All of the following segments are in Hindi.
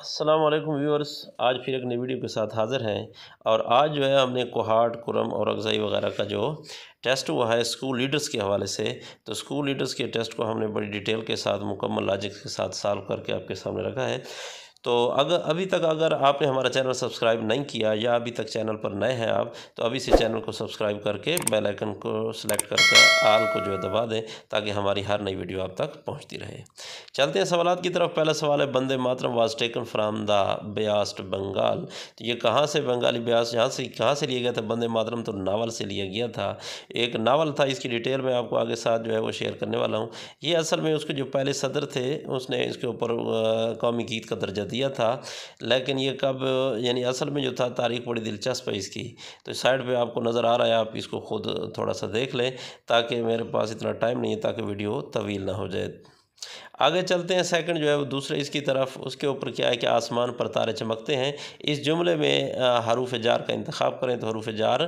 असलम व्यूअर्स आज फिर एक नई वीडियो के साथ हाज़िर हैं और आज जो है हमने कोहाट कुरम और अगजाई वगैरह का जो टेस्ट हुआ है स्कूल लीडर्स के हवाले से तो स्कूल लीडर्स के टेस्ट को हमने बड़ी डिटेल के साथ मुकम्मल लॉजिक के साथ सॉल्व करके आपके सामने रखा है तो अगर अभी तक अगर आपने हमारा चैनल सब्सक्राइब नहीं किया या अभी तक चैनल पर नए हैं आप तो अभी से चैनल को सब्सक्राइब करके बेल आइकन को सिलेक्ट करके आल को जो है दबा दें ताकि हमारी हर नई वीडियो आप तक पहुंचती रहे चलते हैं सवाल की तरफ पहला सवाल है Bande Mataram was taken from the ब्यास्ट बंगाल तो ये कहाँ से बंगाली ब्यास यहाँ से कहाँ से लिया गया था बंदे मातरम तो नावल से लिया गया था एक नावल था इसकी डिटेल में आपको आगे साथ जो है वो शेयर करने वाला हूँ ये असल में उसके जो पहले सदर थे उसने इसके ऊपर कौमी गीत का दर्जा दिया था लेकिन ये कब यानी असल में जो था तारीख बड़ी दिलचस्प है इसकी तो साइड पे आपको नज़र आ रहा है आप इसको खुद थोड़ा सा देख लें ताकि मेरे पास इतना टाइम नहीं है ताकि वीडियो तवील ना हो जाए आगे चलते हैं सेकंड जो है वो दूसरे इसकी तरफ उसके ऊपर क्या है कि आसमान पर तारे चमकते हैं इस जुमले में हरूफ जार का इंतखा करें तो हरूफ जार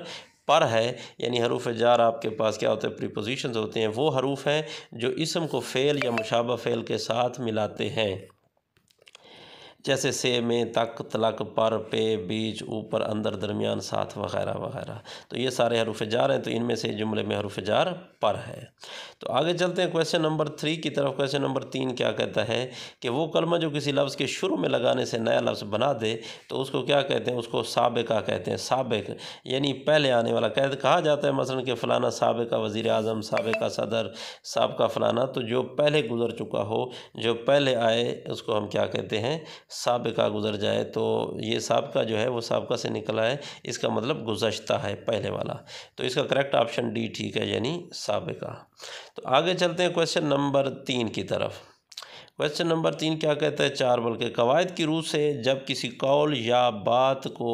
पर है यानी हरूफ जार आपके पास क्या होते हैं प्रीपोजिशन होते हैं वो हरूफ हैं जो इसम को फ़ेल या मुशाबा फ़ेल के साथ मिलाते हैं जैसे से में तक तलक पर पे बीच ऊपर अंदर दरमियान साथ वगैरह वगैरह तो ये सारे हरूफ जार हैं तो इनमें से जुमले में हरूफ जार पर है तो आगे चलते हैं क्वेश्चन नंबर थ्री की तरफ क्वेश्चन नंबर तीन क्या कहता है कि वो कलमा जो किसी लफ्ज़ के शुरू में लगाने से नया लफ्ज़ बना दे तो उसको क्या कहते हैं उसको सबका कहते हैं सबक यानी पहले आने वाला कह कहा जाता है मसलन कि फ़लाना सबका वज़ी अजम सबका सदर सबका फ़लाना तो जो पहले गुजर चुका हो जो पहले आए उसको हम क्या कहते हैं सबका गुज़र जाए तो ये सबका जो है वो सबका से निकला है इसका मतलब गुजशत है पहले वाला तो इसका करेक्ट ऑप्शन डी ठीक है यानी सबका तो आगे चलते हैं क्वेश्चन नंबर तीन की तरफ क्वेश्चन नंबर तीन क्या कहता है चार बल्कि कवायद की रूह से जब किसी कौल या बात को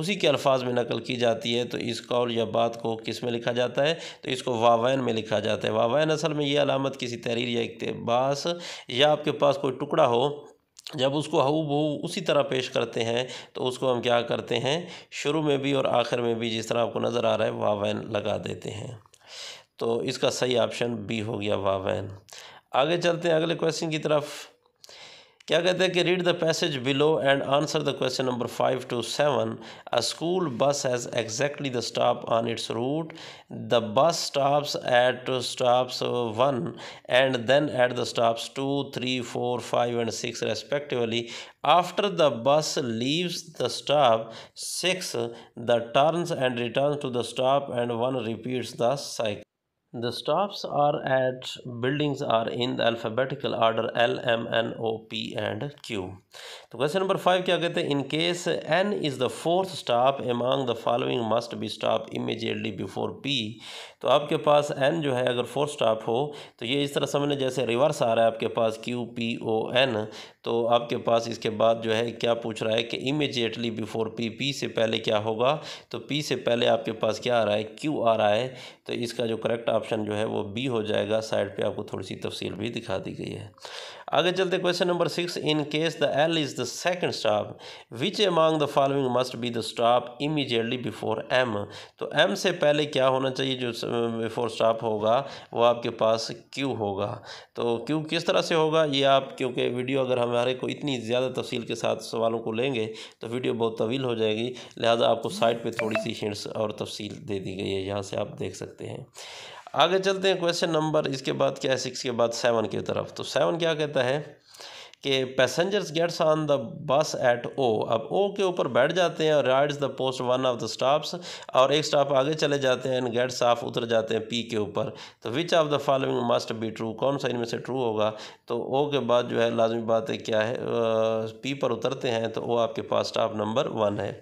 उसी के अल्फाज में नकल की जाती है तो इस कौल या बात को किस में लिखा जाता है तो इसको वावैन में लिखा जाता है वावैन असल में ये अलामत किसी तहरीर या इकतबास या आपके पास कोई टुकड़ा हो जब उसको हू बहू उसी तरह पेश करते हैं तो उसको हम क्या करते हैं शुरू में भी और आखिर में भी जिस तरह आपको नज़र आ रहा है वावैन लगा देते हैं तो इसका सही ऑप्शन बी हो गया वावैन आगे चलते हैं अगले क्वेश्चन की तरफ क्या कहते हैं कि read the passage below and answer the question number five to seven a school bus has exactly the stop on its route the bus stops at stops one and then at the stops two three four five and six respectively after the bus leaves the stop 6 the turns and returns to the stop and one repeats the cycle the stops are at buildings are in the alphabetical order L, M, N, O, P and Q. तो क्वेश्चन नंबर फाइव क्या कहते हैं in case N is the fourth stop among the following must be stop immediately before P तो आपके पास एन जो है अगर फोर्थ स्टॉप हो तो ये इस तरह समझने जैसे रिवर्स आ रहा है आपके पास क्यू पी ओ एन तो आपके पास इसके बाद जो है क्या पूछ रहा है कि इमीजिएटली बिफोर पी पी से पहले क्या होगा तो पी से पहले आपके पास क्या आ रहा है क्यू आ रहा है तो इसका जो करेक्ट ऑप्शन जो है वो बी हो जाएगा साइड पर आपको थोड़ी सी तफसील भी दिखा दी गई है आगे चलते question number six in case the L is the second stop which among the following must be the stop immediately before M तो एम से पहले क्या होना चाहिए जो बिफोर स्टॉप होगा वो आपके पास क्यू होगा तो क्यू किस तरह से होगा ये आप क्योंकि वीडियो अगर हमारे को इतनी ज़्यादा तफसील के साथ सवालों को लेंगे तो वीडियो बहुत तवील हो जाएगी लिहाजा आपको साइड पर थोड़ी सी हिंट्स और तफसील दे दी गई है यहाँ से आप देख सकते हैं आगे चलते हैं क्वेश्चन नंबर इसके बाद क्या है सिक्स के बाद सेवन की तरफ तो सेवन क्या कहता है कि passengers gets on the bus at O अब ओ के ऊपर बैठ जाते हैं और rides the post one of the stops और एक स्टॉप आगे चले जाते हैं एंड गेट्स ऑफ उतर जाते हैं पी के ऊपर तो which of the following must be true कौन सा इनमें से ट्रू होगा तो ओ के बाद जो है लाजमी बात है क्या है पी पर उतरते हैं तो ओ आपके पास स्टॉप नंबर वन है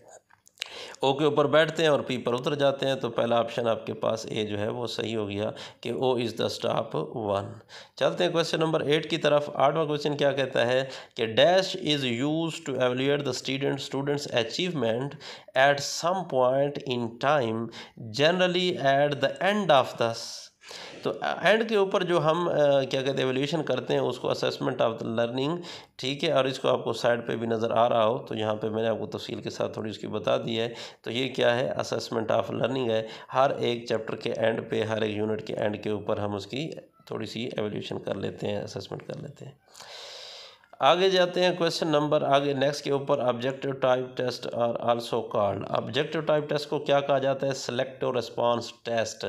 ओ के ऊपर बैठते हैं और पी पर उतर जाते हैं तो पहला ऑप्शन आपके पास ए जो है वो सही हो गया कि O is the stop one चलते हैं क्वेश्चन नंबर एट की तरफ आठवां क्वेश्चन क्या कहता है कि dash is use to evaluate the student students achievement at some point in time generally at the end of the तो एंड के ऊपर जो हम क्या कहते हैं एवेल्यूशन करते हैं उसको असेसमेंट ऑफ द लर्निंग ठीक है और इसको आपको साइड पे भी नज़र आ रहा हो तो यहाँ पे मैंने आपको तफसील के साथ थोड़ी उसकी बता दी है तो ये क्या है असेसमेंट ऑफ लर्निंग है हर एक चैप्टर के एंड पे हर एक यूनिट के एंड के ऊपर हम उसकी थोड़ी सी एवेल्यूशन कर लेते हैं असेसमेंट कर लेते हैं आगे जाते हैं क्वेश्चन नंबर आगे नेक्स्ट के ऊपर ऑब्जेक्टिव टाइप टेस्ट और also called objective type test को क्या कहा जाता है सेलेक्टिव रिस्पांस टेस्ट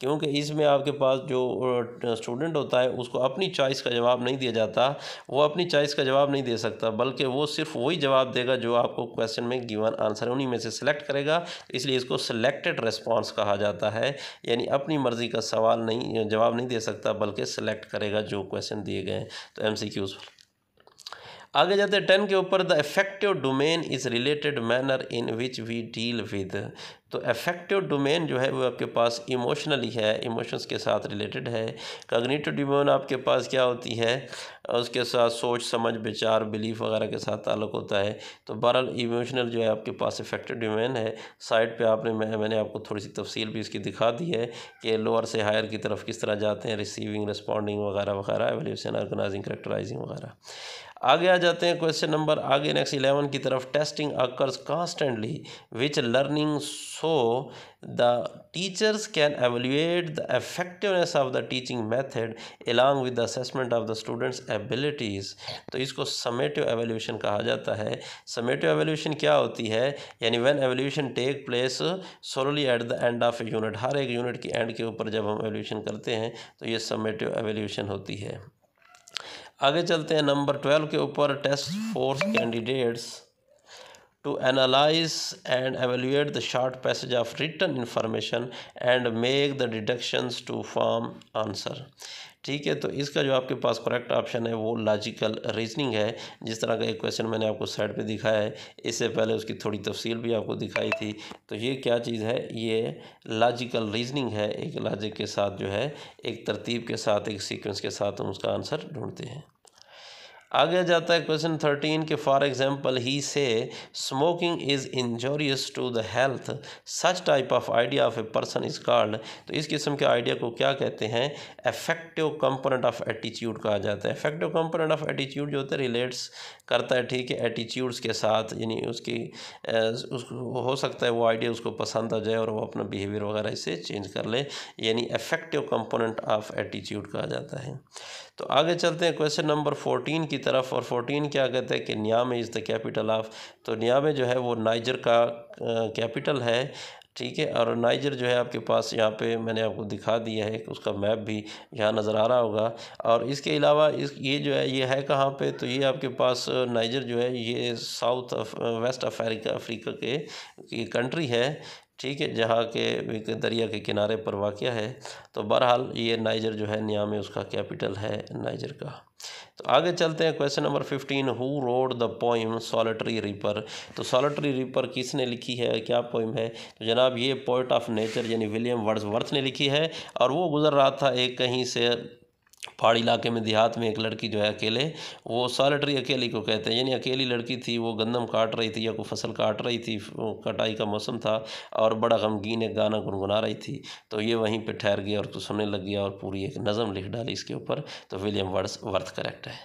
क्योंकि इसमें आपके पास जो स्टूडेंट होता है उसको अपनी चॉइस का जवाब नहीं दिया जाता वो अपनी चॉइस का जवाब नहीं दे सकता बल्कि वो सिर्फ वही जवाब देगा जो आपको क्वेश्चन में गिवन आंसर उन्हीं में से सिलेक्ट करेगा इसलिए इसको सिलेक्टेड रिस्पॉन्स कहा जाता है यानी अपनी मर्ज़ी का सवाल नहीं जवाब नहीं दे सकता बल्कि सिलेक्ट करेगा जो क्वेश्चन दिए गए तो एम सी क्यूज़ आगे जाते हैं टेन के ऊपर the effective domain is related manner in which we deal with तो इफेक्टिव डोमेन जो है वो आपके पास इमोशनली है इमोशंस के साथ रिलेटेड है कग्निटिव डोमेन आपके पास क्या होती है उसके साथ सोच समझ विचार बिलीफ वगैरह के साथ ताल्लुक होता है तो बहरहाल इमोशनल जो है आपके पास इफेक्टिव डोमेन है साइड पे आपने मैं, मैंने आपको थोड़ी सी तफसील भी इसकी दिखा दी है कि लोअर से हायर की तरफ किस तरह जाते हैं रिसीविंग रिस्पॉन्डिंग वगैरह वगैरह एवेल्यूशन ऑर्गनाइजिंग करेक्टराइजिंग वगैरह आगे आ जाते हैं क्वेश्चन नंबर आगे नेक्स्ट इलेवन की तरफ testing occurs constantly which learning so the teachers can evaluate the effectiveness of the teaching method along with the assessment of the students abilities तो इसको समेटिव एवेल्यूशन कहा जाता है समेटिव एवेल्यूशन क्या होती है यानी when evaluation take place solely at the end of a unit हर एक यूनिट की एंड के ऊपर जब हम एवेल्यूशन करते हैं तो ये समेटिव एवेल्यूशन होती है आगे चलते हैं नंबर ट्वेल्व के ऊपर test force candidates to analyze and evaluate the short passage of written information and make the deductions to form answer ठीक है तो इसका जो आपके पास करेक्ट ऑप्शन है वो लॉजिकल रीजनिंग है जिस तरह का एक क्वेश्चन मैंने आपको साइड पे दिखाया है इससे पहले उसकी थोड़ी तफसील भी आपको दिखाई थी तो ये क्या चीज़ है ये लॉजिकल रीजनिंग है एक लॉजिक के साथ जो है एक तरतीब के साथ एक सीक्वेंस के साथ हम उसका आंसर ढूंढते हैं आगे जाता है क्वेश्चन थर्टीन के for example he says smoking is injurious to the health such type of idea of a person is called तो इस किस्म के आइडिया को क्या कहते हैं इफेक्टिव कंपोनेंट ऑफ एटीट्यूड कहा जाता है इफेक्टिव कंपोनेंट ऑफ एटीट्यूड जो होता है रिलेट्स करता है ठीक है एटीट्यूड्स के साथ यानी उसकी उसको हो सकता है वो आइडिया उसको पसंद आ जाए और वो अपना बिहेवियर वगैरह इसे चेंज कर ले यानी इफेक्टिव कंपोनेंट ऑफ एटीट्यूड कहा जाता है तो आगे चलते हैं क्वेश्चन नंबर फोर्टीन की तरफ और फोर्टीन क्या कहते हैं कि Niamey is the capital of तो न्याम जो है वो नाइजर का कैपिटल है ठीक है और नाइजर जो है आपके पास यहाँ पे मैंने आपको दिखा दिया है उसका मैप भी यहाँ नज़र आ रहा होगा और इसके अलावा इस ये जो है ये है कहाँ पे तो ये आपके पास नाइजर जो है ये साउथ वेस्ट अफ्रीका अफ्रीका के, के कंट्री है ठीक है जहाँ के दरिया के किनारे पर वाक़ है तो बहरहाल ये नाइजर जो है निया उसका कैपिटल है नाइजर का तो आगे चलते हैं question number fifteen who wrote the poem solitary reaper तो सॉलिटरी रिपर किसने लिखी है क्या पोइम है तो जनाब ये पोइट ऑफ नेचर यानी विलियम वर्ड्सवर्थ ने लिखी है और वो गुज़र रहा था एक कहीं से पहाड़ी इलाके में देहात में एक लड़की जो है अकेले वो सॉलिटरी अकेली को कहते हैं यानी अकेली लड़की थी वो गंदम काट रही थी या कोई फसल काट रही थी कटाई का मौसम था और बड़ा गमगीन एक गाना गुनगुना रही थी तो ये वहीं पर ठहर गया और तो सुनने लग गया और पूरी एक नज़म लिख डाली इसके ऊपर तो विलियम वर्ड्स वर्थ करेक्ट है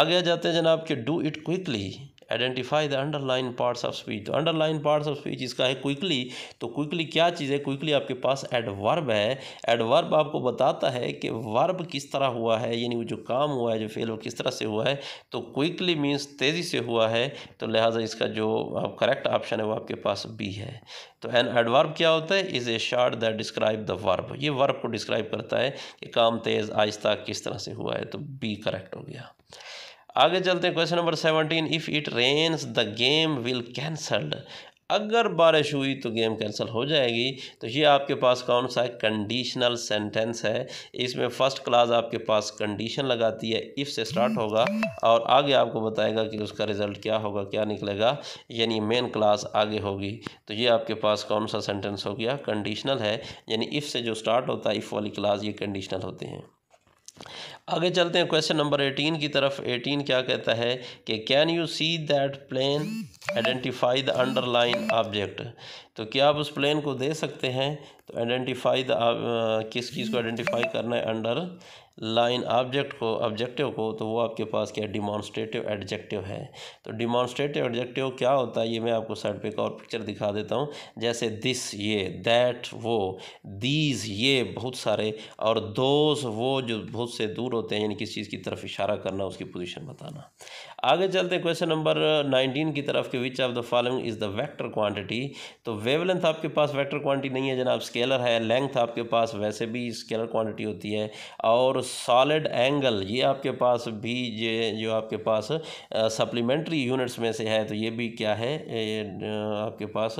आगे जाते हैं जनाब कि do it quickly identify the underline parts of speech तो अंडरलाइन पार्ट्स ऑफ स्पीच इसका है क्विकली तो क्विकली क्या चीज़ है क्विकली आपके पास एडवर्ब है एडवर्ब आपको बताता है कि वर्ब किस तरह हुआ है यानी वो जो काम हुआ है जो फेल वो किस तरह से हुआ है तो क्विकली मीन्स तेज़ी से हुआ है तो लिहाजा इसका जो करेक्ट ऑप्शन है वो आपके पास बी है तो एन एडवर्ब क्या होता है is a short that describe the verb ये वर्ब को डिस्क्राइब करता है कि काम तेज़ आहिस्ता किस तरह से हुआ है तो बी करेक्ट हो गया आगे चलते हैं question number seventeen if it rains the game will cancelled अगर बारिश हुई तो गेम कैंसिल हो जाएगी तो ये आपके पास कौन सा कंडीशनल सेंटेंस है इसमें फर्स्ट क्लास आपके पास कंडीशन लगाती है इफ़ से स्टार्ट होगा और आगे आपको बताएगा कि उसका रिज़ल्ट क्या होगा क्या निकलेगा यानी मेन क्लास आगे होगी तो ये आपके पास कौन सा सेंटेंस हो गया कंडीशनल है यानी इफ़ से जो स्टार्ट होता है इफ़ वाली क्लास ये कंडीशनल होते हैं आगे चलते हैं क्वेश्चन नंबर एटीन की तरफ एटीन क्या कहता है कि can you see that plane identify the underline object तो क्या आप उस प्लेन को दे सकते हैं तो आइडेंटिफाई द uh, किस चीज़ को आइडेंटिफाई करना है अंडर लाइन ऑब्जेक्ट को ऑब्जेक्टिव को तो वो आपके पास क्या डिमॉन्स्ट्रेटिव एडजेक्टिव है तो डिमॉन्स्ट्रेटिव एडजेक्टिव क्या होता है ये मैं आपको साइड पे एक और पिक्चर दिखा देता हूँ जैसे दिस ये दैट वो दीज ये बहुत सारे और दोज वो जो बहुत से दूर होते हैं यानी किसी चीज़ की तरफ इशारा करना उसकी पोजिशन बताना आगे चलते क्वेश्चन नंबर नाइनटीन की तरफ के which of the following is the vector quantity तो वेवलेंथ आपके पास वेक्टर क्वांटिटी नहीं है जनाब स्केलर है लेंथ आपके पास वैसे भी स्केलर क्वांटिटी होती है और सॉलिड एंगल ये आपके पास भी ये जो आपके पास सप्लीमेंट्री यूनिट्स में से है तो ये भी क्या है ये आपके पास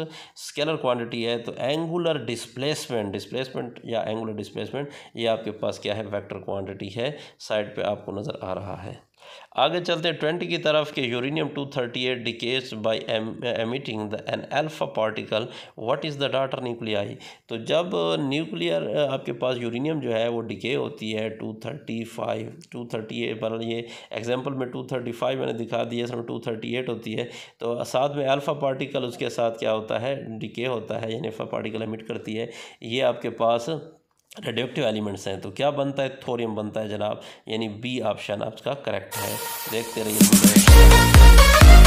स्केलर क्वान्टिटी है तो एंगुलर डिस्प्लेसमेंट डिसप्लेसमेंट या एंगुलर डिसप्लेसमेंट ये आपके पास क्या है वैक्टर क्वान्टिटी है साइड पर आपको नज़र आ रहा है आगे चलते ट्वेंटी की तरफ के uranium two thirty eight decays by emitting the an alpha particle what is the daughter nuclei तो जब न्यूक्लियर आपके पास यूरेनियम जो है वो डिके होती है two thirty five two thirty eight पर ये एग्जाम्पल में टू थर्टी फाइव मैंने दिखा दिया इसमें टू थर्टी एट होती है तो साथ में अल्फ़ा पार्टिकल उसके साथ क्या होता है डिके होता है यानी अल्फ़ा पार्टिकल एमिट करती है ये आपके पास रेडियोक्टिव एलिमेंट्स हैं तो क्या बनता है थोरियम बनता है जनाब यानी बी ऑप्शन आपका करेक्ट है देखते रहिए